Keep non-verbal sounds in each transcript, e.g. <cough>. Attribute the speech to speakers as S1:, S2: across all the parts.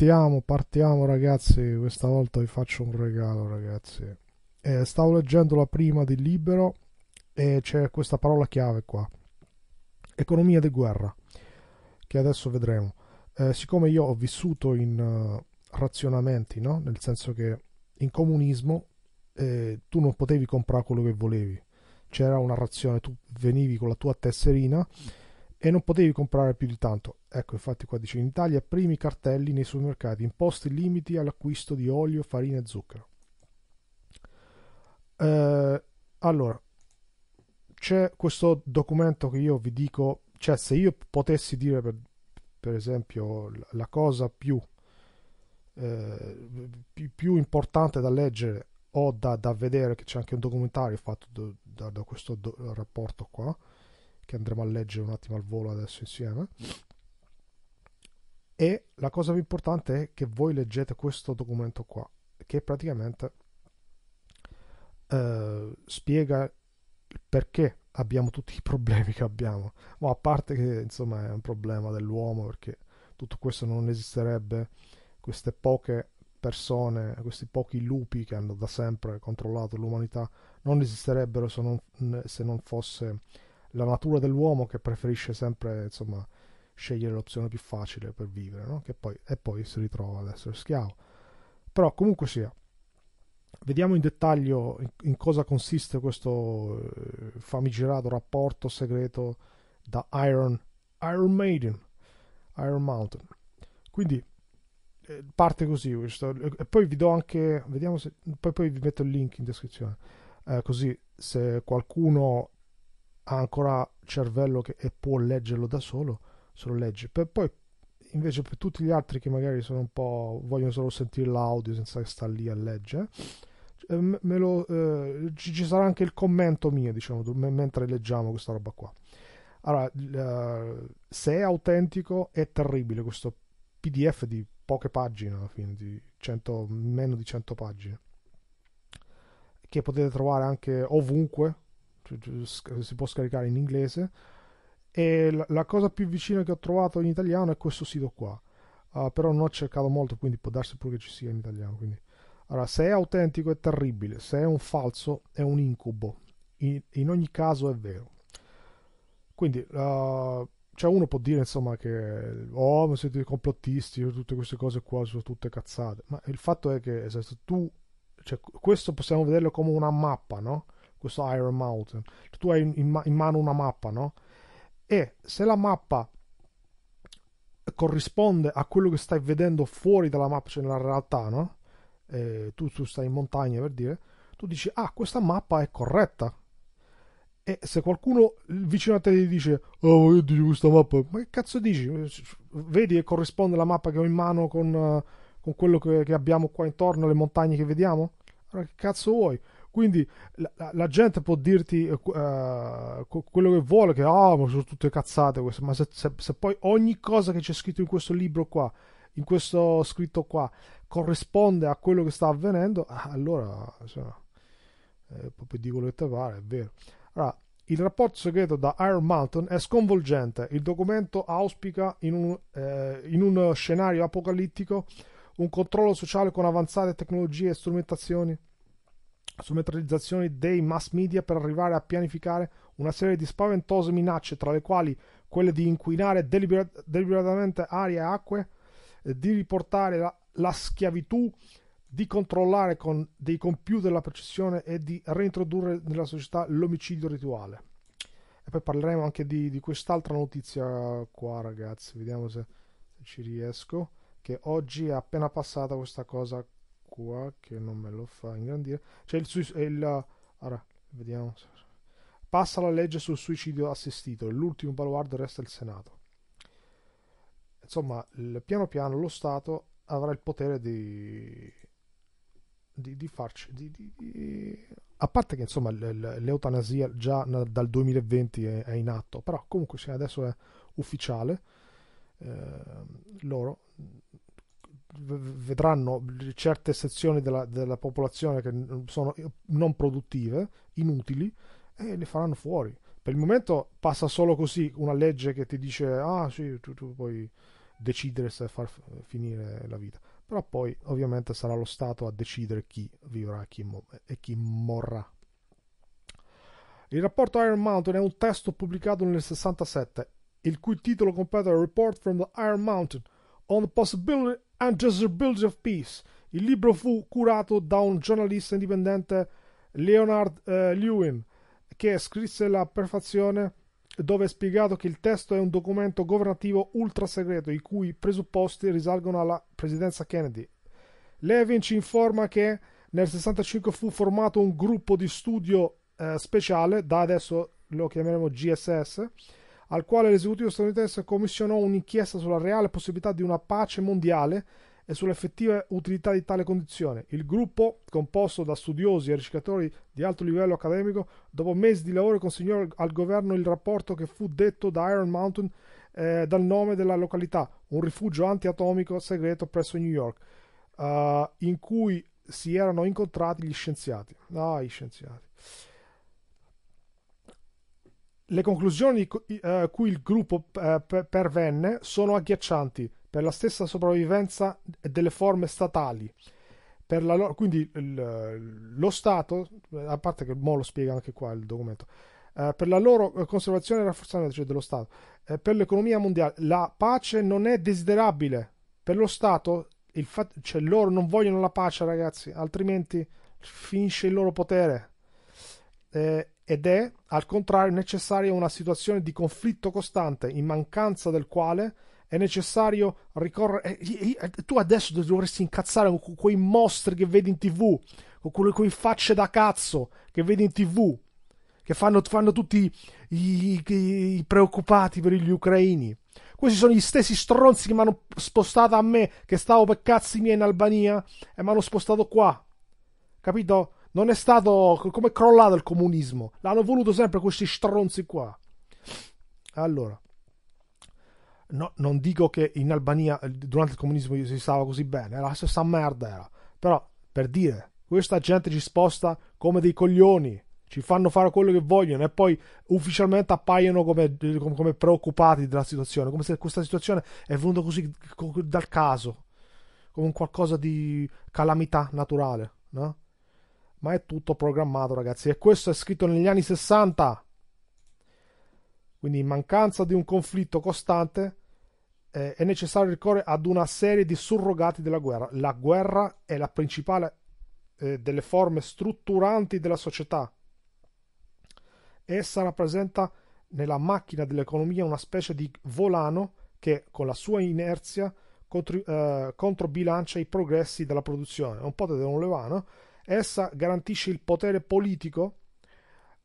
S1: partiamo, partiamo ragazzi, questa volta vi faccio un regalo ragazzi. Eh, stavo leggendo la prima di Libero e c'è questa parola chiave qua. Economia di guerra, che adesso vedremo. Eh, siccome io ho vissuto in uh, razionamenti, no? nel senso che in comunismo eh, tu non potevi comprare quello che volevi, c'era una razione, tu venivi con la tua tesserina e non potevi comprare più di tanto. Ecco, infatti qua dice in Italia primi cartelli nei supermercati, imposti limiti all'acquisto di olio, farina e zucchero. Eh, allora, c'è questo documento che io vi dico, cioè se io potessi dire per, per esempio la cosa più, eh, più, più, importante da leggere o da, da, vedere, che c'è anche un documentario fatto da, da questo do, rapporto qua, che andremo a leggere un attimo al volo adesso insieme. E la cosa più importante è che voi leggete questo documento qua, che praticamente eh, spiega perché abbiamo tutti i problemi che abbiamo. Ma a parte che insomma è un problema dell'uomo perché tutto questo non esisterebbe, queste poche persone, questi pochi lupi che hanno da sempre controllato l'umanità non esisterebbero se non, se non fosse la natura dell'uomo che preferisce sempre, insomma, scegliere l'opzione più facile per vivere, no? poi, e poi si ritrova ad essere schiavo. Però comunque sia, vediamo in dettaglio in, in cosa consiste questo eh, famigerato rapporto segreto da Iron, Iron Maiden, Iron Mountain. Quindi eh, parte così questo, e poi vi do anche, vediamo se, poi, poi vi metto il link in descrizione, eh, così se qualcuno ha ancora cervello che, e può leggerlo da solo, se lo legge. Per poi invece per tutti gli altri che magari sono un po' vogliono solo sentire l'audio senza che sta lì a leggere eh, me lo, eh, ci, sarà anche il commento mio diciamo mentre leggiamo questa roba qua allora eh, se è autentico è terribile questo pdf di poche pagine alla fine di 100, meno di 100 pagine che potete trovare anche ovunque si può scaricare in inglese e la, la cosa più vicina che ho trovato in italiano è questo sito qua uh, però non ho cercato molto quindi può darsi pure che ci sia in italiano quindi. allora se è autentico è terribile se è un falso è un incubo in, in ogni caso è vero quindi uh, cioè uno può dire insomma che oh ma siete complottisti tutte queste cose qua sono tutte cazzate ma il fatto è che se tu cioè, questo possiamo vederlo come una mappa no? questo Iron Mountain. Tu hai in, ma- in mano una mappa, no? E se la mappa corrisponde a quello che stai vedendo fuori dalla mappa, cioè nella realtà, no? Eh, tu, tu stai in montagna per dire, tu dici, ah, questa mappa è corretta. E se qualcuno vicino a te ti dice, oh, ma che questa mappa? Ma che cazzo dici? Vedi che corrisponde la mappa che ho in mano con, con quello che, che, abbiamo qua intorno, le montagne che vediamo? Allora, che cazzo vuoi? Quindi la, la gente può dirti eh, eh quello che vuole, che oh, ma sono tutte cazzate queste, ma se, se, se poi ogni cosa che c'è scritto in questo libro qua, in questo scritto qua, corrisponde a quello che sta avvenendo, ah, allora cioè, eh, proprio di quello che te pare, è vero. Allora, il rapporto segreto da Iron Mountain è sconvolgente. Il documento auspica in un, eh, in un, scenario apocalittico un controllo sociale con avanzate tecnologie e strumentazioni su metalizzazioni dei mass media per arrivare a pianificare una serie di spaventose minacce, tra le quali quelle di inquinare deliberat- deliberatamente aria e acque, eh, di riportare la, la schiavitù, di controllare con dei computer la precisione e di reintrodurre nella società l'omicidio rituale. E poi parleremo anche di, di quest'altra notizia qua, ragazzi, vediamo se, se ci riesco, che oggi è appena passata questa cosa qua che non me lo fa ingrandire. C'è il, suicidio. ora, vediamo. Passa la legge sul suicidio assistito, l'ultimo baluardo resta il Senato. Insomma, il, piano piano lo Stato avrà il potere di di, di farci di, di, a parte che insomma l'eutanasia già dal 2020 è, è, in atto però comunque se adesso è ufficiale eh, loro vedranno certe sezioni della, della popolazione che sono non produttive, inutili, e le faranno fuori. Per il momento passa solo così una legge che ti dice, ah sì, tu, tu puoi decidere se far finire la vita. Però poi ovviamente sarà lo Stato a decidere chi vivrà chi mo- e chi morrà. Il rapporto Iron Mountain è un testo pubblicato nel 67, il cui titolo completo è Report from the Iron Mountain – on the Possibility and Disability of Peace. Il libro fu curato da un giornalista indipendente, Leonard eh, Lewin, che scrisse la prefazione dove è spiegato che il testo è un documento governativo ultra segreto i cui presupposti risalgono alla presidenza Kennedy. Levin ci informa che nel 65 fu formato un gruppo di studio eh, speciale, da adesso lo chiameremo GSS, al quale l'esecutivo statunitense commissionò un'inchiesta sulla reale possibilità di una pace mondiale e sull'effettiva utilità di tale condizione. Il gruppo, composto da studiosi e ricercatori di alto livello accademico, dopo mesi di lavoro consegnò al governo il rapporto che fu detto da Iron Mountain eh, dal nome della località, un rifugio antiatomico segreto presso New York, uh, in cui si erano incontrati gli scienziati. Ah, gli scienziati. Le conclusioni eh, a cui il gruppo eh, pervenne sono agghiaccianti per la stessa sopravvivenza delle forme statali. Per La, loro, quindi lo Stato, a parte che Mo lo spiega anche qua il documento, eh, per la loro conservazione e rafforzamento cioè dello Stato, per l'economia mondiale, la pace non è desiderabile. Per lo Stato, il fatto, cioè loro non vogliono la pace, ragazzi, altrimenti finisce il loro potere. Eh, ed è al contrario necessaria una situazione di conflitto costante, in mancanza del quale è necessario ricorrere. Eh, eh, tu adesso dovresti incazzare con quei mostri che vedi in tv, con quei facce da cazzo che vedi in tv, che fanno, fanno tutti i, i, i, preoccupati per gli ucraini. Questi sono gli stessi stronzi che mi hanno spostato a me, che stavo per cazzi miei in Albania, e mi hanno spostato qua. Capito? Non è stato come è crollato il comunismo. L'hanno voluto sempre questi stronzi qua. Allora, no, non dico che in Albania eh, durante il comunismo si stava così bene, era la stessa merda era. Però, per dire, questa gente ci sposta come dei coglioni, ci fanno fare quello che vogliono e poi ufficialmente appaiono come, come preoccupati della situazione, come se questa situazione è venuta così dal caso, come un qualcosa di calamità naturale, no? ma è tutto programmato ragazzi e questo è scritto negli anni 60 quindi in mancanza di un conflitto costante eh, è necessario ricorrere ad una serie di surrogati della guerra la guerra è la principale eh, delle forme strutturanti della società essa rappresenta nella macchina dell'economia una specie di volano che con la sua inerzia contri- eh, controbilancia i progressi della produzione un po' te devono levare no? Essa garantisce il potere politico,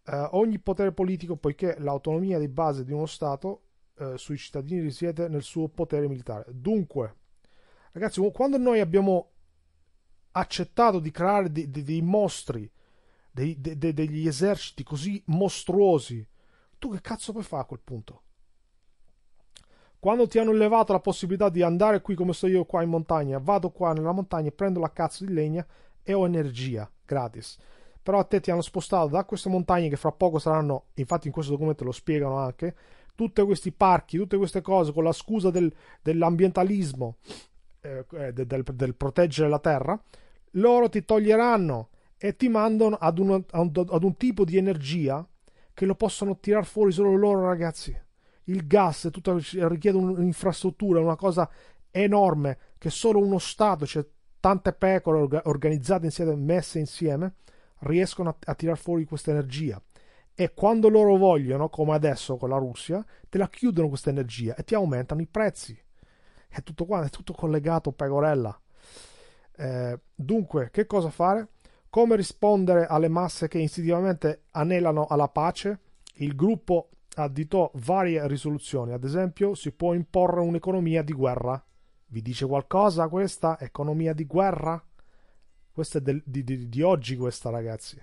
S1: eh, ogni potere politico poiché l'autonomia di base di uno Stato eh, sui cittadini risiede nel suo potere militare. Dunque, ragazzi, quando noi abbiamo accettato di creare dei, dei, dei mostri, dei, degli eserciti così mostruosi, tu che cazzo puoi fare a quel punto? Quando ti hanno levato la possibilità di andare qui come sto io qua in montagna, vado qua nella montagna e prendo la cazzo di legna e ho energia gratis. Però a te ti hanno spostato da queste montagne che fra poco saranno, infatti in questo documento lo spiegano anche, tutti questi parchi, tutte queste cose con la scusa del, dell'ambientalismo, eh, eh del, del, del, proteggere la terra, loro ti toglieranno e ti mandano ad un, ad un tipo di energia che lo possono tirar fuori solo loro ragazzi. Il gas tutto, richiede un'infrastruttura, una cosa enorme che solo uno Stato, cioè tante pecore organizzate insieme, messe insieme, riescono a, a tirar fuori questa energia. E quando loro vogliono, come adesso con la Russia, te la chiudono questa energia e ti aumentano i prezzi. È tutto qua, è tutto collegato, pecorella. Eh, dunque, che cosa fare? Come rispondere alle masse che istintivamente anelano alla pace? Il gruppo additò varie risoluzioni, ad esempio si può imporre un'economia di guerra vi dice qualcosa questa? Economia di guerra? Questa è del, di, di, di, oggi questa, ragazzi.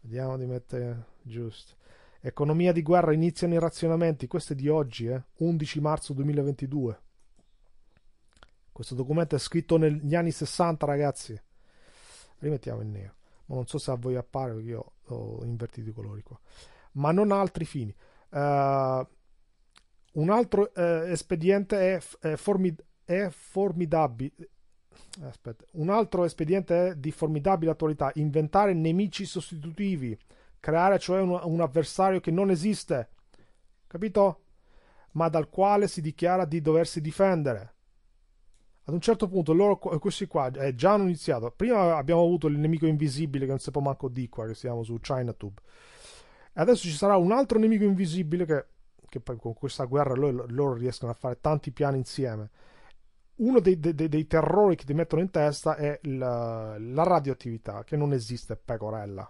S1: Vediamo di mettere giusto. Economia di guerra, iniziano i razionamenti. Questo è di oggi, eh? 11 marzo 2022. Questo documento è scritto negli anni 60, ragazzi. Rimettiamo in nero. Ma non so se a voi appare perché io ho invertito i colori qua. Ma non ha altri fini. Uh, un altro uh, espediente è, è formid- è formidabile. Eh, aspetta. Un altro espediente è di formidabile attualità, inventare nemici sostitutivi, creare cioè un, un avversario che non esiste, capito? Ma dal quale si dichiara di doversi difendere. Ad un certo punto loro, questi qua eh, già hanno iniziato. Prima abbiamo avuto il nemico invisibile che non si può manco di qua, che siamo su Chinatube. E adesso ci sarà un altro nemico invisibile che, che poi con questa guerra loro, loro riescono a fare tanti piani insieme uno dei, dei, dei, terrori che ti mettono in testa è la, la radioattività, che non esiste pecorella.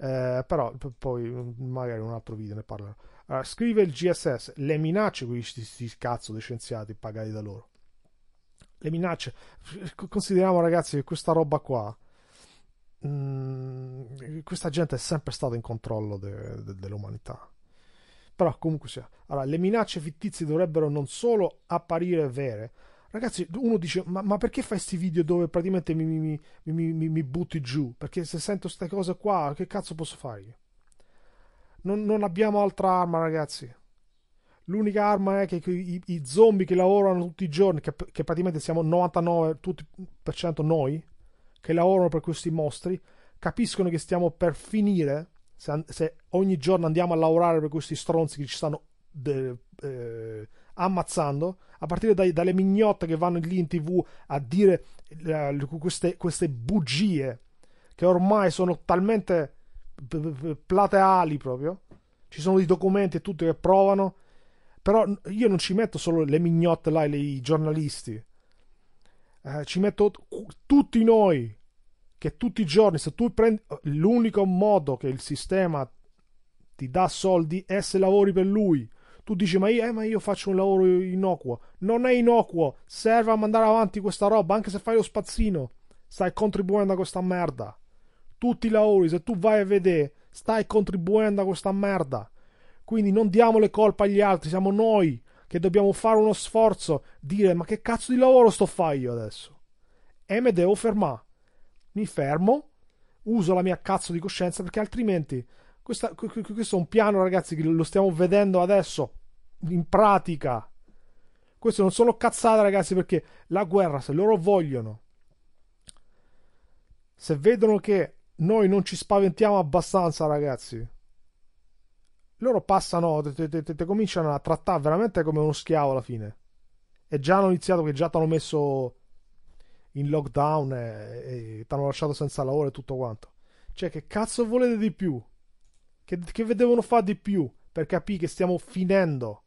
S1: Eh, però poi mm, magari in un altro video ne parlerò. Allora, eh, scrive il GSS, le minacce, questi, questi cazzo dei scienziati pagati da loro. Le minacce, consideriamo ragazzi che questa roba qua, mh, mm, questa gente è sempre stata in controllo de, de, dell'umanità. Però comunque sia. Allora, le minacce fittizie dovrebbero non solo apparire vere. Ragazzi, uno dice, ma, ma perché fai questi video dove praticamente mi, mi, mi, mi butti giù? Perché se sento queste cose qua, che cazzo posso fare io? Non, non abbiamo altra arma, ragazzi. L'unica arma è che i, i, zombie che lavorano tutti i giorni, che, che praticamente siamo 99% tutti, noi, che lavorano per questi mostri, capiscono che stiamo per finire se, se, ogni giorno andiamo a lavorare per questi stronzi che ci stanno de, eh, ammazzando, a partire dai, dalle mignotte che vanno lì in tv a dire eh, queste, queste, bugie che ormai sono talmente plateali proprio, ci sono dei documenti e tutto che provano, però io non ci metto solo le mignotte là e i giornalisti, eh, ci metto t- tutti noi che tutti i giorni, se tu prendi l'unico modo che il sistema ti dà soldi è se lavori per lui. Tu dici, ma io, eh, ma io faccio un lavoro innocuo. Non è innocuo, serve a mandare avanti questa roba, anche se fai lo spazzino. Stai contribuendo a questa merda. Tutti i lavori, se tu vai a vedere, stai contribuendo a questa merda. Quindi non diamo le colpe agli altri, siamo noi che dobbiamo fare uno sforzo, dire ma che cazzo di lavoro sto fai io adesso? E me devo fermare mi fermo, uso la mia cazzo di coscienza perché altrimenti questa, questo è un piano ragazzi che lo stiamo vedendo adesso in pratica. Questo non sono cazzate ragazzi perché la guerra se loro vogliono, se vedono che noi non ci spaventiamo abbastanza ragazzi, loro passano, te, cominciano a trattare veramente come uno schiavo alla fine. E già hanno iniziato che già ti hanno messo in lockdown e, e ti hanno lasciato senza lavoro e tutto quanto. Cioè, che cazzo volete di più? Che, che devono fare di più per capire che stiamo finendo?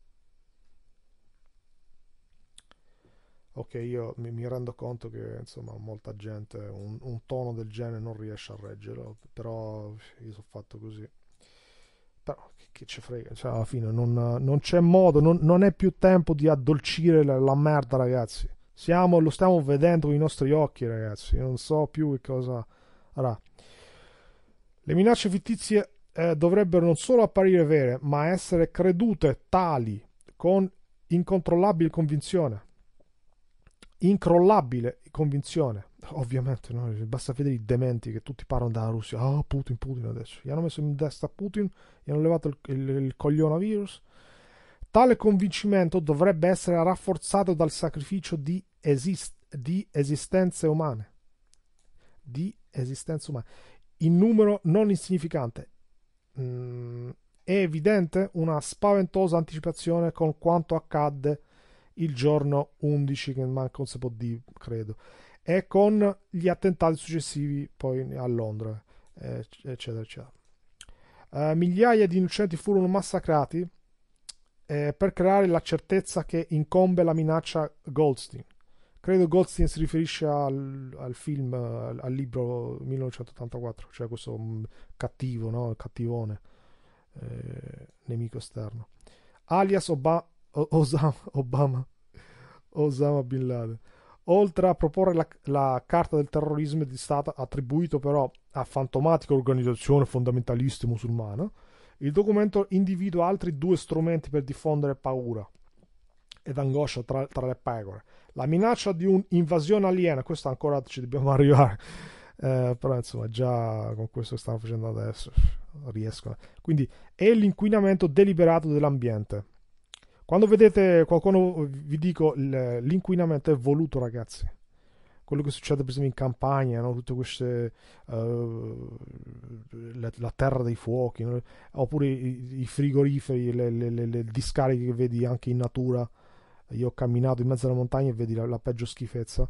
S1: Ok, io mi, mi rendo conto che insomma molta gente un, un, tono del genere non riesce a reggerlo, però io sono fatto così. Però che, che ci frega, cioè, alla fine non, non c'è modo, non, non, è più tempo di addolcire la, la merda ragazzi siamo, lo stiamo vedendo con i nostri occhi, ragazzi. non so più che cosa. Allora, le minacce fittizie eh, dovrebbero non solo apparire vere, ma essere credute tali con incontrollabile convinzione. Incrollabile convinzione. Ovviamente, no? basta vedere i dementi che tutti parlano dalla Russia. Ah, oh, Putin, Putin adesso. Gli hanno messo in testa Putin, gli hanno levato il, il, il coglionavirus. Tale convincimento dovrebbe essere rafforzato dal sacrificio di esist- di esistenze umane. Di esistenze umane. In numero non insignificante. Mm, è evidente una spaventosa anticipazione con quanto accadde il giorno 11, che manca un sepo di, credo, e con gli attentati successivi poi a Londra, eh, eccetera, eccetera. Uh, migliaia di innocenti furono massacrati eh, per creare la certezza che incombe la minaccia Goldstein. Credo Goldstein si riferisce al, al film, al, al, libro 1984, cioè questo mm, cattivo, no? cattivone, eh, nemico esterno. Alias Oba- Osama, Obama, Osama Bin Laden. Oltre a proporre la, la carta del terrorismo di Stato attribuito però a fantomatica organizzazione fondamentalista musulmana, il documento individua altri due strumenti per diffondere paura ed angoscia tra, tra le pecore la minaccia di un'invasione aliena, questo ancora ci dobbiamo <laughs> arrivare, eh, però insomma già con questo che stanno facendo adesso riescono. Quindi è l'inquinamento deliberato dell'ambiente. Quando vedete qualcuno, vi dico, l'inquinamento è voluto ragazzi. Quello che succede per esempio in campagna, no? tutte queste... Uh, la, la, terra dei fuochi, no? oppure i, i frigoriferi, le, le, le, le discariche che vedi anche in natura io ho camminato in mezzo alla montagna e vedi la, la peggio schifezza,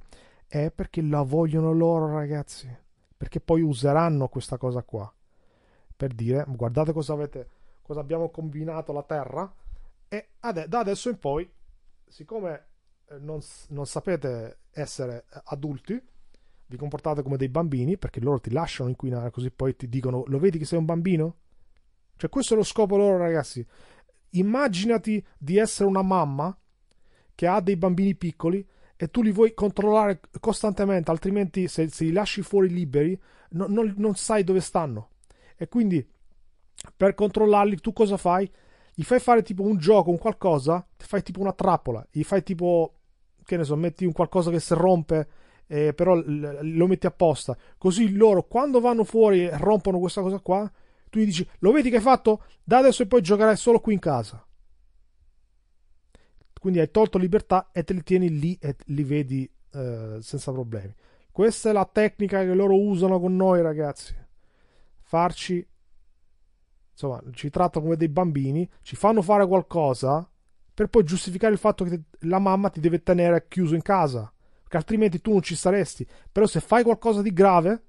S1: è perché la vogliono loro ragazzi, perché poi useranno questa cosa qua per dire guardate cosa avete, cosa abbiamo combinato la terra e ade- da adesso in poi, siccome eh, non, non sapete essere eh, adulti, vi comportate come dei bambini perché loro ti lasciano inquinare così poi ti dicono lo vedi che sei un bambino? Cioè questo è lo scopo loro ragazzi. Immaginati di essere una mamma che ha dei bambini piccoli e tu li vuoi controllare costantemente, altrimenti se, se li lasci fuori liberi no, no, non sai dove stanno. E quindi per controllarli tu cosa fai? Gli fai fare tipo un gioco, un qualcosa, ti fai tipo una trappola, gli fai tipo, che ne so, metti un qualcosa che si rompe, eh, però lo metti apposta. Così loro quando vanno fuori e rompono questa cosa qua, tu gli dici, lo vedi che hai fatto? Da adesso e poi giocherai solo qui in casa. Quindi hai tolto libertà e te li tieni lì e li vedi eh, senza problemi. Questa è la tecnica che loro usano con noi, ragazzi. Farci insomma, ci trattano come dei bambini, ci fanno fare qualcosa per poi giustificare il fatto che la mamma ti deve tenere chiuso in casa, perché altrimenti tu non ci saresti. Però se fai qualcosa di grave,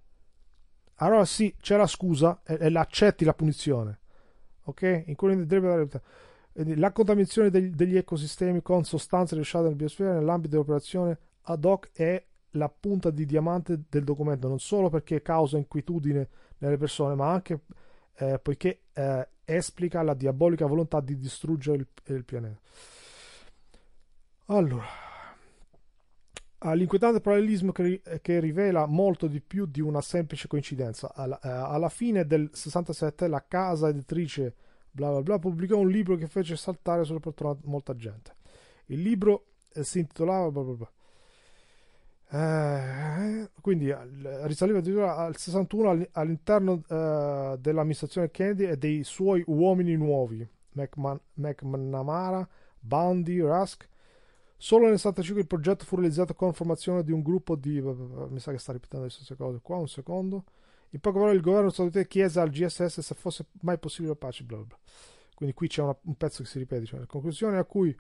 S1: allora sì, c'è la scusa e, e accetti la punizione. Ok? In cui deve dare la contaminazione degli ecosistemi con sostanze rilasciate nella biosfera nell'ambito dell'operazione ad hoc è la punta di diamante del documento, non solo perché causa inquietudine nelle persone, ma anche eh, poiché eh, esplica la diabolica volontà di distruggere il, il pianeta. Allora, l'inquietante parallelismo che, che, rivela molto di più di una semplice coincidenza. Alla, eh, alla fine del 67 la casa editrice bla bla bla, pubblicò un libro che fece saltare sulla poltrona molta gente. Il libro eh, si intitolava bla bla bla. Eh, quindi risaliva addirittura al 61 all'interno eh, dell'amministrazione Kennedy e dei suoi uomini nuovi, McMahon, McNamara, Bundy, Rusk. Solo nel 65 il progetto fu realizzato con formazione di un gruppo di... mi sa che sta ripetendo le stesse cose qua, un secondo. In poche parole, il governo statunitense chiese al GSS se fosse mai possibile la pace. Bla bla bla. Quindi qui c'è una, un pezzo che si ripete, cioè la conclusione a cui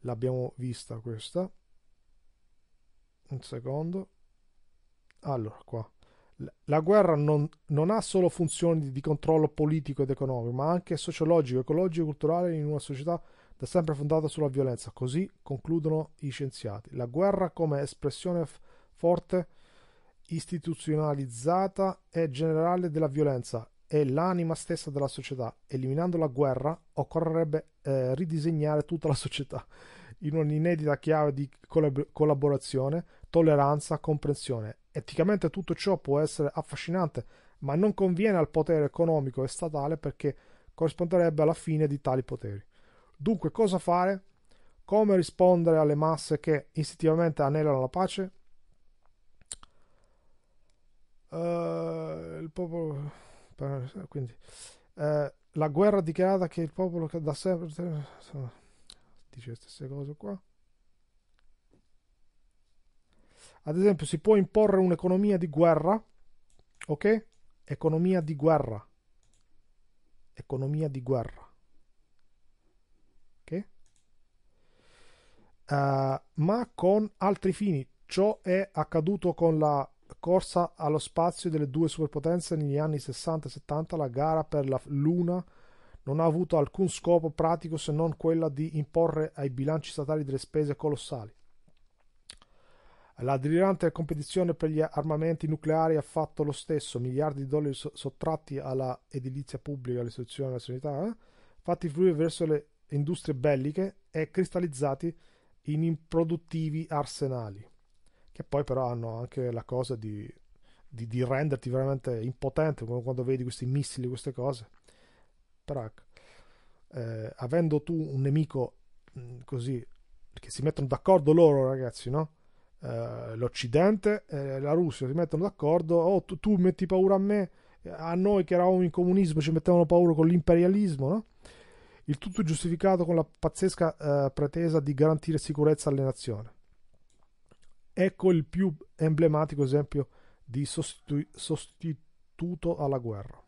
S1: l'abbiamo vista questa. Un secondo. Allora, qua. La guerra non, non, ha solo funzioni di controllo politico ed economico, ma anche sociologico, ecologico e culturale in una società da sempre fondata sulla violenza. Così concludono i scienziati. La guerra come espressione f- forte istituzionalizzata e generale della violenza è l'anima stessa della società. Eliminando la guerra, occorrerebbe eh, ridisegnare tutta la società in un'inedita chiave di collaborazione, tolleranza, comprensione. Eticamente tutto ciò può essere affascinante, ma non conviene al potere economico e statale perché corrisponderebbe alla fine di tali poteri. Dunque, cosa fare? Come rispondere alle masse che istintivamente anelano la pace? Eh, il popolo quindi uh, la guerra dichiarata che il popolo da sempre dice le stesse cose qua ad esempio si può imporre un'economia di guerra ok economia di guerra economia di guerra uh, ma con altri fini ciò è accaduto con la corsa allo spazio delle due superpotenze negli anni 60 e 70, la gara per la Luna non ha avuto alcun scopo pratico se non quella di imporre ai bilanci statali delle spese colossali. La delirante competizione per gli armamenti nucleari ha fatto lo stesso, miliardi di dollari so- sottratti alla edilizia pubblica, all'istruzione e alla sanità, eh? fatti fluire verso le industrie belliche e cristallizzati in improduttivi arsenali che poi però hanno anche la cosa di, di, di renderti veramente impotente quando vedi questi missili, queste cose. Però ecco, eh, avendo tu un nemico mm, così, che si mettono d'accordo loro ragazzi, no? Eh, L'Occidente e la Russia si mettono d'accordo, oh tu, tu metti paura a me, a noi che eravamo in comunismo ci mettevano paura con l'imperialismo, no? Il tutto giustificato con la pazzesca eh, pretesa di garantire sicurezza alle nazioni. Ecco il più emblematico esempio di sostitu- sostituto alla guerra.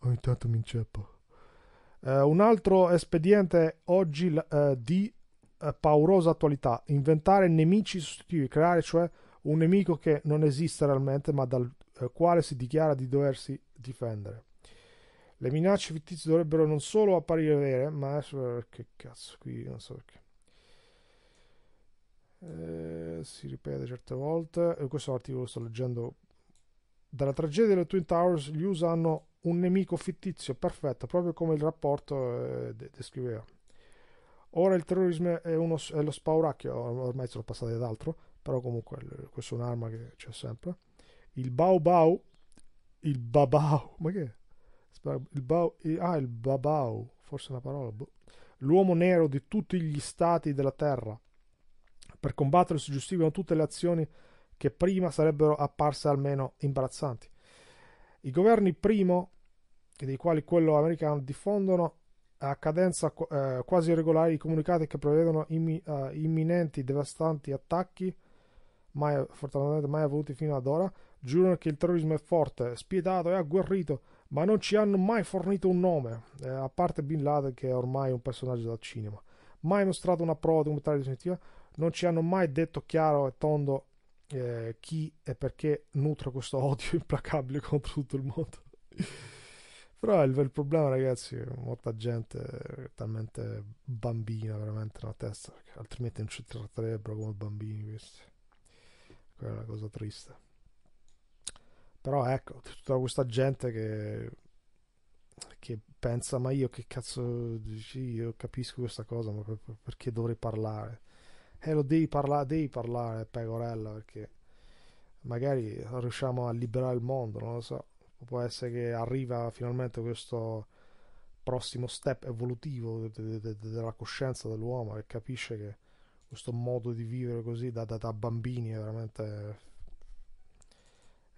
S1: Ogni oh, tanto mi inceppo. Eh, un altro espediente oggi eh, di eh, paurosa attualità, inventare nemici sostitutivi, creare cioè un nemico che non esiste realmente ma dal eh, quale si dichiara di doversi difendere. Le minacce fittizie dovrebbero non solo apparire vere, ma... Eh, che cazzo, qui non so perché eh, si ripete certe volte. Eh, questo articolo lo sto leggendo. Dalla tragedia delle Twin Towers, gli USA hanno un nemico fittizio perfetto, proprio come il rapporto eh, descriveva. Ora il terrorismo è, uno, è lo spauracchio, ormai sono passati ad altro, però comunque questa è un'arma che c'è sempre. Il Bau Bau, il Babau, ma che è? Il bau, ah, il Babau, forse una parola. Boh. L'uomo nero di tutti gli stati della terra per combattere si giustificano tutte le azioni che prima sarebbero apparse almeno imbarazzanti. I governi primo, dei quali quello americano, diffondono a cadenza eh, quasi regolare i comunicati che prevedono immi, eh, imminenti devastanti attacchi, mai, fortunatamente mai avuti fino ad ora, giurano che il terrorismo è forte, spietato e agguerrito, ma non ci hanno mai fornito un nome, eh, a parte Bin Laden che è ormai un personaggio dal cinema. Mai mostrato una prova documentale definitiva, non ci hanno mai detto chiaro e tondo eh, chi e perché nutre questo <laughs> odio implacabile contro tutto il mondo. Però il, il problema, ragazzi, molta gente è eh, talmente bambina veramente nella testa, altrimenti non ci tratterebbero come bambini questi. Quella è una cosa triste. Però ecco, tutta questa gente che, che pensa, ma io che cazzo, io capisco questa cosa, ma per, perché dovrei parlare? e eh, lo devi, parlare, devi parlare, pecorella, perché magari riusciamo a liberare il mondo, non lo so. Può essere che arriva finalmente questo prossimo step evolutivo della coscienza dell'uomo che capisce che questo modo di vivere così da, da-, da bambini è veramente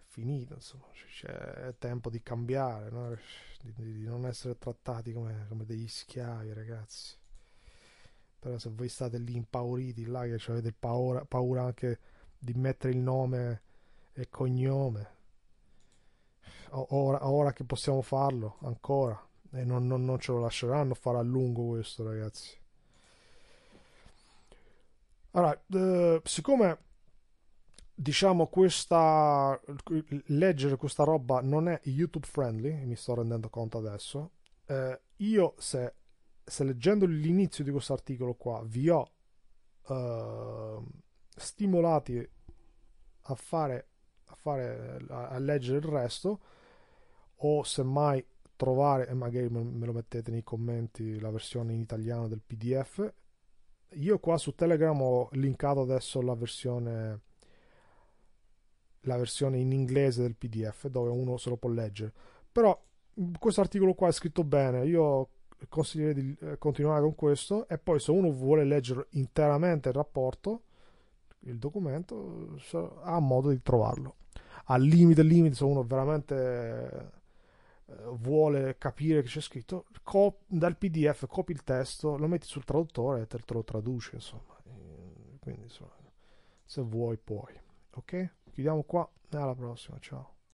S1: finito, insomma, cioè, è tempo di cambiare, no? di-, di, non essere trattati come, come degli schiavi, ragazzi però se voi state lì impauriti là che avete paura, paura anche di mettere il nome e cognome ora, ora che possiamo farlo ancora e non, non, non ce lo lasceranno fare a lungo questo ragazzi allora eh, siccome diciamo questa leggere questa roba non è youtube friendly mi sto rendendo conto adesso eh, io se se leggendo l'inizio di questo articolo qua vi ho uh, stimolati a fare, a fare a leggere il resto o semmai trovare e magari me lo mettete nei commenti la versione in italiano del pdf io qua su telegram ho linkato adesso la versione la versione in inglese del pdf dove uno se lo può leggere però questo articolo qua è scritto bene io consigliere di eh, continuare con questo e poi se uno vuole leggere interamente il rapporto, il documento, ha modo di trovarlo. Al limite, limite, se uno veramente eh, vuole capire che c'è scritto, cop- dal PDF copi il testo, lo metti sul traduttore e te, lo traduce, insomma. Quindi, insomma, se vuoi puoi. Ok? Chiudiamo qua, alla prossima, ciao.